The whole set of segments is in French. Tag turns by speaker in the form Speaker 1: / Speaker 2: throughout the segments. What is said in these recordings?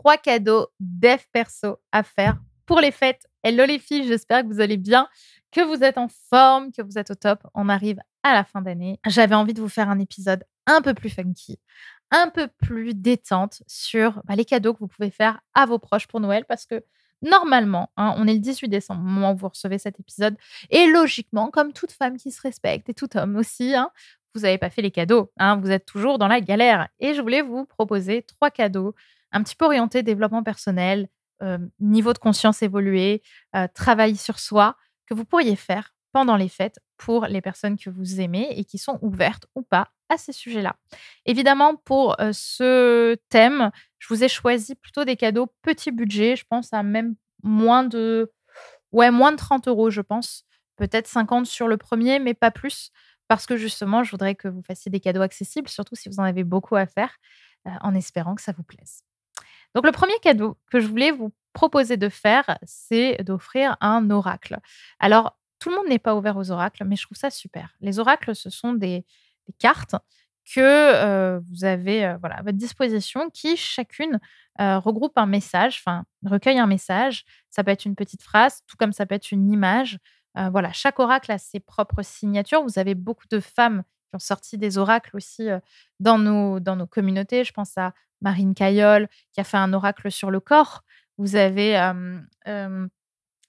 Speaker 1: trois cadeaux dev perso à faire pour les fêtes. Hello les filles, j'espère que vous allez bien, que vous êtes en forme, que vous êtes au top. On arrive à la fin d'année. J'avais envie de vous faire un épisode un peu plus funky, un peu plus détente sur bah, les cadeaux que vous pouvez faire à vos proches pour Noël parce que normalement, hein, on est le 18 décembre, au moment où vous recevez cet épisode, et logiquement, comme toute femme qui se respecte et tout homme aussi, hein, vous n'avez pas fait les cadeaux, hein, vous êtes toujours dans la galère. Et je voulais vous proposer trois cadeaux un petit peu orienté développement personnel, niveau de conscience évolué, travail sur soi, que vous pourriez faire pendant les fêtes pour les personnes que vous aimez et qui sont ouvertes ou pas à ces sujets-là. Évidemment, pour ce thème, je vous ai choisi plutôt des cadeaux petit budget, je pense à même moins de, ouais, moins de 30 euros, je pense. Peut-être 50 sur le premier, mais pas plus, parce que justement, je voudrais que vous fassiez des cadeaux accessibles, surtout si vous en avez beaucoup à faire, en espérant que ça vous plaise. Donc le premier cadeau que je voulais vous proposer de faire, c'est d'offrir un oracle. Alors, tout le monde n'est pas ouvert aux oracles, mais je trouve ça super. Les oracles, ce sont des, cartes que euh, vous avez euh, voilà, à votre disposition qui chacune euh, regroupe un message, enfin recueille un message. Ça peut être une petite phrase, tout comme ça peut être une image. voilà, chaque oracle a ses propres signatures. Vous avez beaucoup de femmes qui ont sorti des oracles aussi dans nos, dans nos communautés. Je pense à Marine Cayolle qui a fait un oracle sur le corps. Vous avez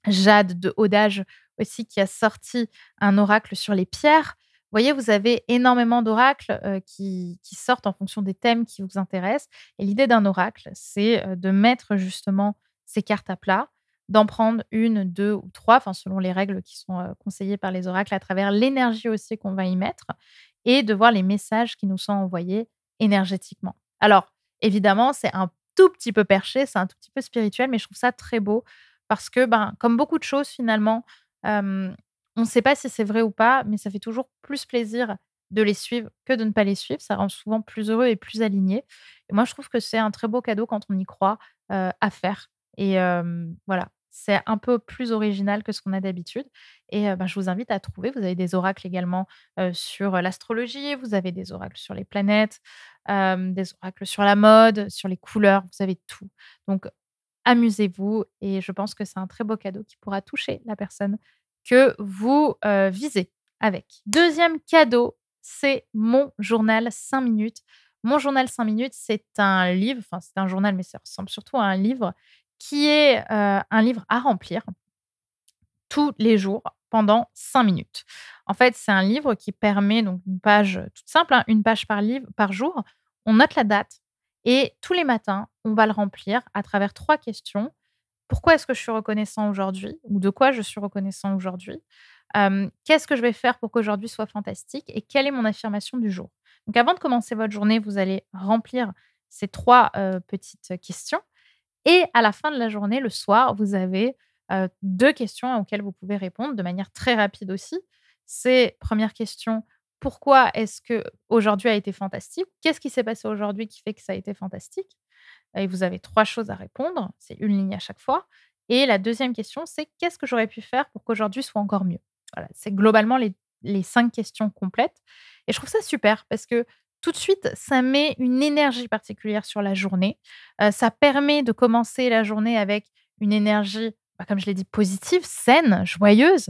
Speaker 1: Jade de Audage aussi qui a sorti un oracle sur les pierres. Vous voyez, vous avez énormément d'oracles qui, sortent en fonction des thèmes qui vous intéressent. Et l'idée d'un oracle, c'est de mettre justement ces cartes à plat, d'en prendre une, deux ou trois, enfin selon les règles qui sont conseillées par les oracles, à travers l'énergie aussi qu'on va y mettre, et de voir les messages qui nous sont envoyés énergétiquement. Alors, évidemment, c'est un tout petit peu perché, c'est un tout petit peu spirituel, mais je trouve ça très beau parce que, ben, comme beaucoup de choses finalement, on ne sait pas si c'est vrai ou pas, mais ça fait toujours plus plaisir de les suivre que de ne pas les suivre. Ça rend souvent plus heureux et plus aligné. Et moi, je trouve que c'est un très beau cadeau quand on y croit à faire. Et voilà, c'est un peu plus original que ce qu'on a d'habitude. Et ben, je vous invite à trouver. Vous avez des oracles également sur l'astrologie, vous avez des oracles sur les planètes, des oracles sur la mode, sur les couleurs, vous avez tout. Donc, amusez-vous. Et je pense que c'est un très beau cadeau qui pourra toucher la personne que vous visez avec. Deuxième cadeau, c'est mon journal 5 minutes. Mon journal 5 minutes, c'est un livre, enfin c'est un journal, mais ça ressemble surtout à un livre qui est euh, un livre à remplir tous les jours pendant cinq minutes. En fait, c'est un livre qui permet donc une page toute simple, hein, une page par livre par jour. On note la date et tous les matins, on va le remplir à travers trois questions. Pourquoi est-ce que je suis reconnaissant aujourd'hui ou de quoi je suis reconnaissant aujourd'hui euh, Qu'est-ce que je vais faire pour qu'aujourd'hui soit fantastique et quelle est mon affirmation du jour Donc, avant de commencer votre journée, vous allez remplir ces trois euh, petites questions. Et à la fin de la journée, le soir, vous avez deux questions auxquelles vous pouvez répondre de manière très rapide aussi. C'est première question, pourquoi est-ce que aujourd'hui a été fantastique Qu'est-ce qui s'est passé aujourd'hui qui fait que ça a été fantastique Et vous avez trois choses à répondre, c'est une ligne à chaque fois. Et la deuxième question, c'est qu'est-ce que j'aurais pu faire pour qu'aujourd'hui soit encore mieux Voilà, c'est globalement les, cinq questions complètes. Et je trouve ça super parce que tout de suite, ça met une énergie particulière sur la journée. Euh, ça permet de commencer la journée avec une énergie, bah, comme je l'ai dit, positive, saine, joyeuse.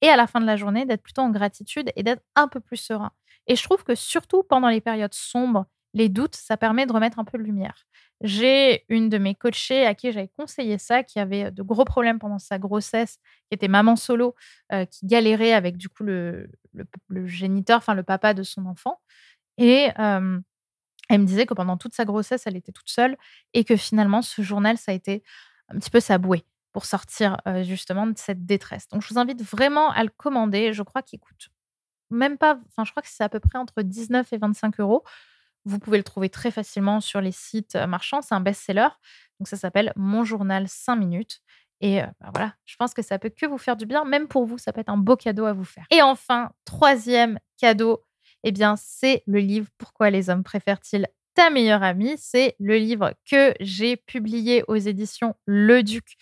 Speaker 1: Et à la fin de la journée, d'être plutôt en gratitude et d'être un peu plus serein. Et je trouve que surtout pendant les périodes sombres, les doutes, ça permet de remettre un peu de lumière. J'ai une de mes coachées à qui j'avais conseillé ça, qui avait de gros problèmes pendant sa grossesse, qui était maman solo, euh, qui galérait avec du coup le, le, le géniteur, enfin le papa de son enfant. Et elle me disait que pendant toute sa grossesse, elle était toute seule et que finalement, ce journal, ça a été un petit peu sa bouée pour sortir justement de cette détresse. Donc, je vous invite vraiment à le commander. Je crois qu'il coûte même pas, enfin, je crois que c'est à peu près entre 19 et 25 euros. Vous pouvez le trouver très facilement sur les sites marchands. C'est un best-seller. Donc, ça s'appelle Mon journal 5 minutes. Et bah, voilà, je pense que ça peut que vous faire du bien, même pour vous, ça peut être un beau cadeau à vous faire. Et enfin, troisième cadeau eh bien, c'est le livre Pourquoi les hommes préfèrent-ils ta meilleure amie C'est le livre que j'ai publié aux éditions Le Duc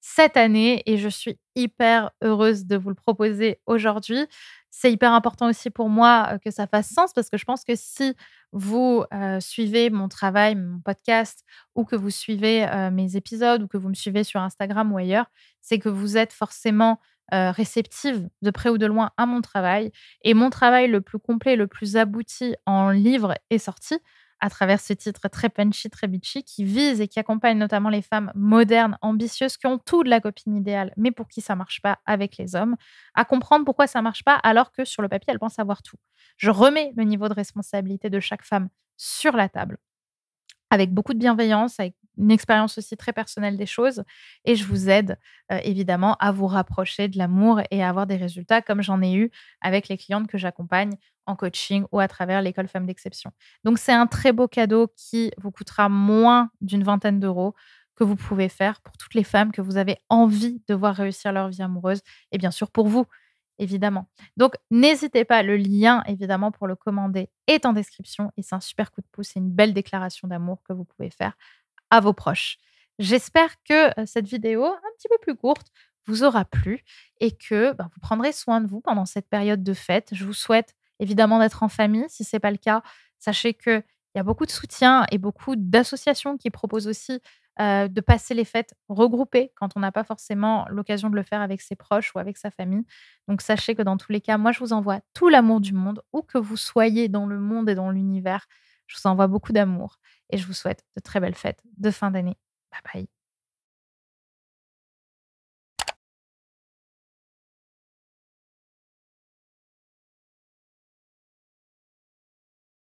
Speaker 1: cette année et je suis hyper heureuse de vous le proposer aujourd'hui. C'est hyper important aussi pour moi que ça fasse sens parce que je pense que si vous suivez mon travail, mon podcast, ou que vous suivez mes épisodes, ou que vous me suivez sur Instagram ou ailleurs, c'est que vous êtes forcément euh, réceptive de près ou de loin à mon travail. Et mon travail le plus complet, le plus abouti en livre est sorti à travers ce titre très punchy, très bitchy, qui vise et qui accompagne notamment les femmes modernes, ambitieuses, qui ont tout de la copine idéale, mais pour qui ça marche pas avec les hommes, à comprendre pourquoi ça marche pas alors que sur le papier, elles pensent avoir tout. Je remets le niveau de responsabilité de chaque femme sur la table, avec beaucoup de bienveillance, avec une expérience aussi très personnelle des choses. Et je vous aide euh, évidemment à vous rapprocher de l'amour et à avoir des résultats comme j'en ai eu avec les clientes que j'accompagne en coaching ou à travers l'école Femmes d'Exception. Donc c'est un très beau cadeau qui vous coûtera moins d'une vingtaine d'euros que vous pouvez faire pour toutes les femmes que vous avez envie de voir réussir leur vie amoureuse et bien sûr pour vous évidemment. Donc, n'hésitez pas, le lien, évidemment, pour le commander est en description et c'est un super coup de pouce et une belle déclaration d'amour que vous pouvez faire à vos proches. J'espère que cette vidéo, un petit peu plus courte, vous aura plu et que ben, vous prendrez soin de vous pendant cette période de fête. Je vous souhaite évidemment d'être en famille. Si ce n'est pas le cas, sachez qu'il y a beaucoup de soutien et beaucoup d'associations qui proposent aussi de passer les fêtes regroupées quand on n'a pas forcément l'occasion de le faire avec ses proches ou avec sa famille. Donc sachez que dans tous les cas, moi je vous envoie tout l'amour du monde, où que vous soyez dans le monde et dans l'univers. Je vous envoie beaucoup d'amour et je vous souhaite de très belles fêtes de fin d'année. Bye bye.